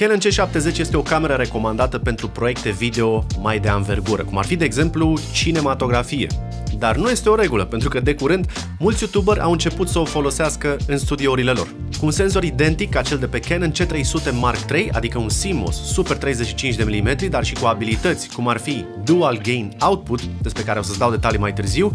Canon C70 este o cameră recomandată pentru proiecte video mai de anvergură, cum ar fi, de exemplu, cinematografie. Dar nu este o regulă, pentru că de curând mulți youtuberi au început să o folosească în studiourile lor. Cu un senzor identic ca cel de pe Canon C300 Mark III, adică un CMOS Super 35mm, dar și cu abilități cum ar fi Dual Gain Output, despre care o să-ți dau detalii mai târziu,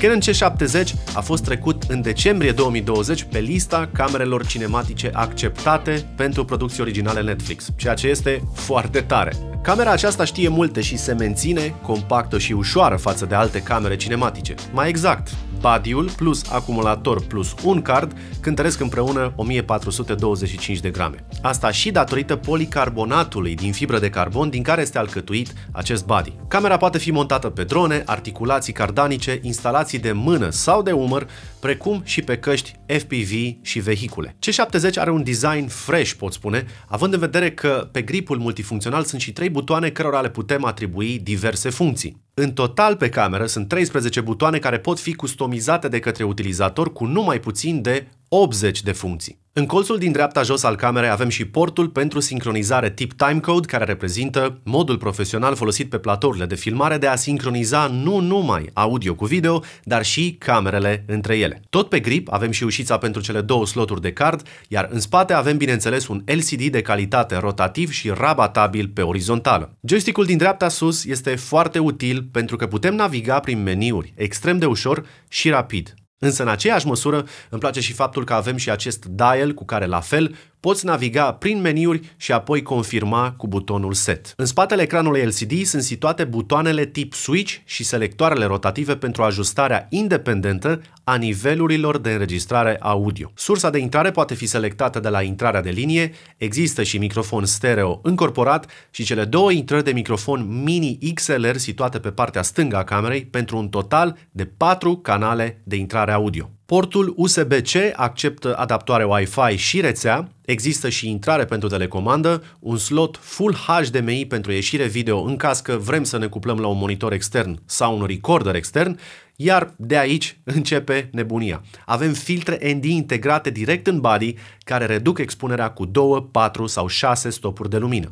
Canon C70 a fost trecut în decembrie 2020 pe lista camerelor cinematice acceptate pentru producții originale Netflix, ceea ce este foarte tare. Camera aceasta știe multe și se menține compactă și ușoară față de alte camere cinematice. Mai exact, Badiul plus acumulator plus un card cântăresc împreună 1425 de grame. Asta și datorită policarbonatului din fibră de carbon din care este alcătuit acest body. Camera poate fi montată pe drone, articulații cardanice, instalații de mână sau de umăr precum și pe căști FPV și vehicule. C70 are un design fresh, pot spune, având în vedere că pe gripul multifuncțional sunt și trei butoane cărora le putem atribui diverse funcții. În total pe cameră sunt 13 butoane care pot fi customizate de către utilizator cu nu mai puțin de 80 de funcții. În colțul din dreapta jos al camerei avem și portul pentru sincronizare tip timecode, care reprezintă modul profesional folosit pe platourile de filmare de a sincroniza nu numai audio cu video, dar și camerele între ele. Tot pe grip avem și ușița pentru cele două sloturi de card, iar în spate avem bineînțeles un LCD de calitate rotativ și rabatabil pe orizontală. Joystickul din dreapta sus este foarte util pentru că putem naviga prin meniuri extrem de ușor și rapid. Însă, în aceeași măsură, îmi place și faptul că avem și acest dial cu care, la fel, poți naviga prin meniuri și apoi confirma cu butonul Set. În spatele ecranului LCD sunt situate butoanele tip Switch și selectoarele rotative pentru ajustarea independentă a nivelurilor de înregistrare audio. Sursa de intrare poate fi selectată de la intrarea de linie, există și microfon stereo încorporat și cele două intrări de microfon mini XLR situate pe partea stângă a camerei pentru un total de 4 canale de intrare audio. Portul USB-C acceptă adaptoare Wi-Fi și rețea, există și intrare pentru telecomandă, un slot Full HDMI pentru ieșire video în caz că vrem să ne cuplăm la un monitor extern sau un recorder extern, iar de aici începe nebunia. Avem filtre ND integrate direct în body care reduc expunerea cu 2, 4 sau 6 stopuri de lumină.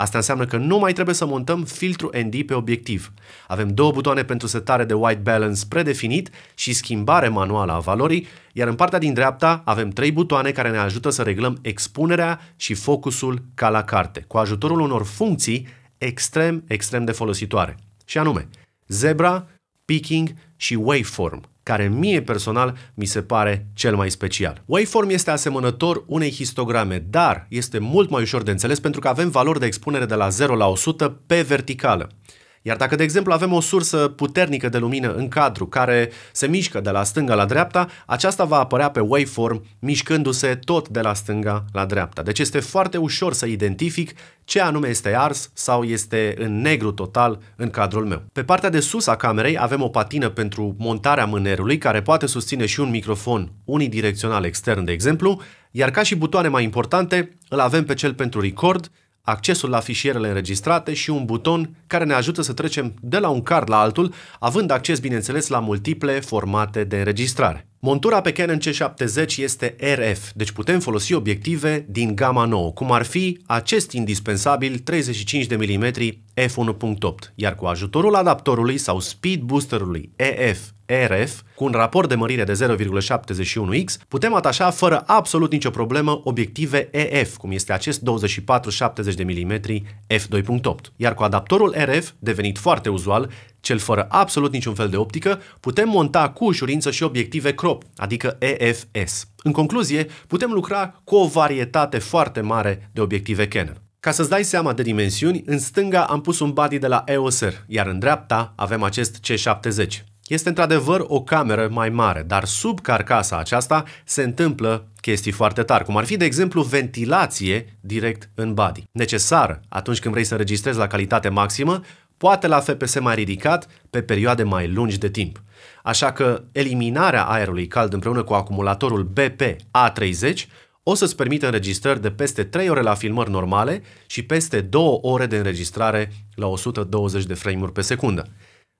Asta înseamnă că nu mai trebuie să montăm filtru ND pe obiectiv. Avem două butoane pentru setare de white balance predefinit și schimbare manuală a valorii, iar în partea din dreapta avem trei butoane care ne ajută să reglăm expunerea și focusul ca la carte, cu ajutorul unor funcții extrem, extrem de folositoare. Și anume, Zebra, Picking și Waveform – care mie personal mi se pare cel mai special. Waveform este asemănător unei histograme, dar este mult mai ușor de înțeles pentru că avem valori de expunere de la 0 la 100 pe verticală. Iar dacă, de exemplu, avem o sursă puternică de lumină în cadru care se mișcă de la stânga la dreapta, aceasta va apărea pe waveform mișcându-se tot de la stânga la dreapta. Deci este foarte ușor să identific ce anume este ars sau este în negru total în cadrul meu. Pe partea de sus a camerei avem o patină pentru montarea mânerului care poate susține și un microfon unidirecțional extern, de exemplu, iar ca și butoane mai importante, îl avem pe cel pentru record, accesul la fișierele înregistrate și un buton care ne ajută să trecem de la un card la altul, având acces, bineînțeles, la multiple formate de înregistrare. Montura pe Canon C70 este RF, deci putem folosi obiective din gama nouă, cum ar fi acest indispensabil 35 de mm F1.8, iar cu ajutorul adaptorului sau speed boosterului EF RF, cu un raport de mărire de 0,71x, putem atașa fără absolut nicio problemă obiective EF, cum este acest 24-70mm f2.8. Iar cu adaptorul RF, devenit foarte uzual, cel fără absolut niciun fel de optică, putem monta cu ușurință și obiective crop, adică EFS. În concluzie, putem lucra cu o varietate foarte mare de obiective Canon. Ca să-ți dai seama de dimensiuni, în stânga am pus un body de la EOSR, iar în dreapta avem acest C70. Este într-adevăr o cameră mai mare, dar sub carcasa aceasta se întâmplă chestii foarte tari, cum ar fi, de exemplu, ventilație direct în body. Necesar atunci când vrei să registrezi la calitate maximă, poate la FPS mai ridicat, pe perioade mai lungi de timp. Așa că eliminarea aerului cald împreună cu acumulatorul BP A30 o să-ți permită înregistrări de peste 3 ore la filmări normale și peste 2 ore de înregistrare la 120 de frame-uri pe secundă.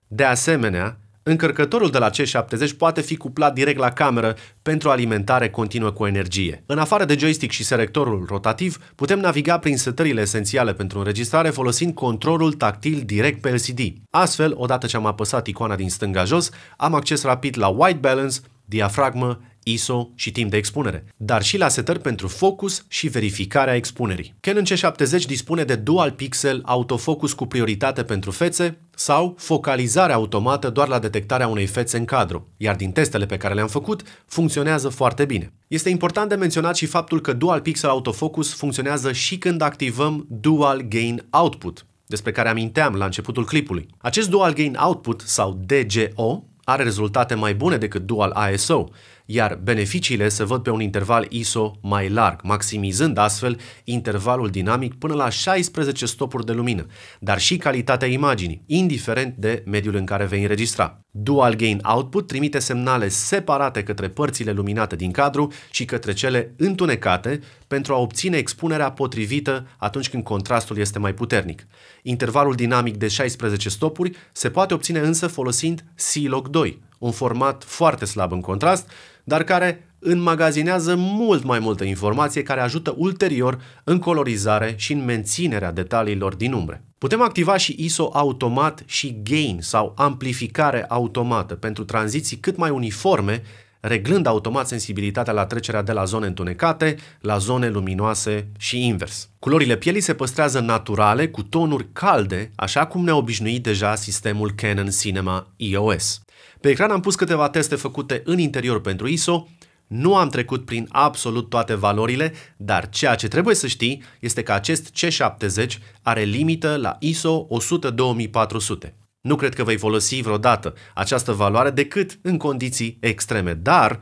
De asemenea, încărcătorul de la C70 poate fi cuplat direct la cameră pentru alimentare continuă cu energie. În afară de joystick și selectorul rotativ, putem naviga prin setările esențiale pentru înregistrare folosind controlul tactil direct pe LCD. Astfel, odată ce am apăsat icoana din stânga jos, am acces rapid la white balance, diafragmă, ISO și timp de expunere, dar și la setări pentru focus și verificarea expunerii. Canon C70 dispune de dual pixel autofocus cu prioritate pentru fețe sau focalizare automată doar la detectarea unei fețe în cadru, iar din testele pe care le-am făcut, funcționează foarte bine. Este important de menționat și faptul că dual pixel autofocus funcționează și când activăm dual gain output, despre care aminteam la începutul clipului. Acest dual gain output sau DGO are rezultate mai bune decât dual ISO, iar beneficiile se văd pe un interval ISO mai larg, maximizând astfel intervalul dinamic până la 16 stopuri de lumină, dar și calitatea imaginii, indiferent de mediul în care vei înregistra. Dual Gain Output trimite semnale separate către părțile luminate din cadru și către cele întunecate pentru a obține expunerea potrivită atunci când contrastul este mai puternic. Intervalul dinamic de 16 stopuri se poate obține însă folosind C-Log 2, un format foarte slab în contrast, dar care înmagazinează mult mai multă informație care ajută ulterior în colorizare și în menținerea detaliilor din umbre. Putem activa și ISO automat și gain sau amplificare automată pentru tranziții cât mai uniforme reglând automat sensibilitatea la trecerea de la zone întunecate la zone luminoase și invers. Culorile pielii se păstrează naturale cu tonuri calde, așa cum ne-a obișnuit deja sistemul Canon Cinema EOS. Pe ecran am pus câteva teste făcute în interior pentru ISO, nu am trecut prin absolut toate valorile, dar ceea ce trebuie să știi este că acest C70 are limită la ISO 2400. Nu cred că vei folosi vreodată această valoare decât în condiții extreme, dar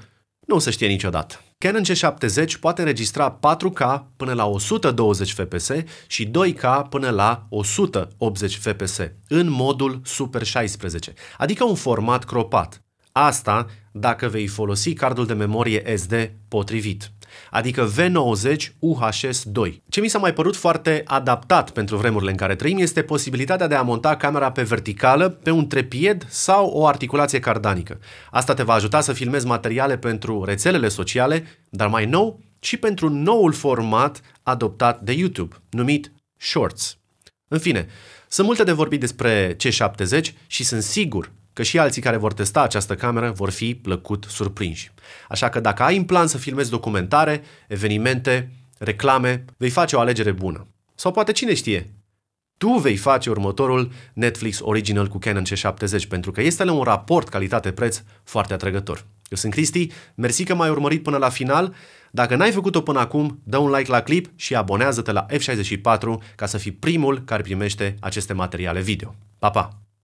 nu o să știe niciodată. Canon C70 poate înregistra 4K până la 120 fps și 2K până la 180 fps în modul Super 16, adică un format cropat. Asta dacă vei folosi cardul de memorie SD potrivit adică V90 UHS-2. Ce mi s-a mai părut foarte adaptat pentru vremurile în care trăim este posibilitatea de a monta camera pe verticală, pe un trepied sau o articulație cardanică. Asta te va ajuta să filmezi materiale pentru rețelele sociale, dar mai nou și pentru noul format adoptat de YouTube, numit Shorts. În fine, sunt multe de vorbit despre C70 și sunt sigur că și alții care vor testa această cameră vor fi plăcut surprinși. Așa că dacă ai în plan să filmezi documentare, evenimente, reclame, vei face o alegere bună. Sau poate cine știe, tu vei face următorul Netflix Original cu Canon C70 pentru că este un raport calitate-preț foarte atrăgător. Eu sunt Cristi, mersi că m-ai urmărit până la final. Dacă n-ai făcut-o până acum, dă un like la clip și abonează-te la F64 ca să fii primul care primește aceste materiale video. Pa, pa!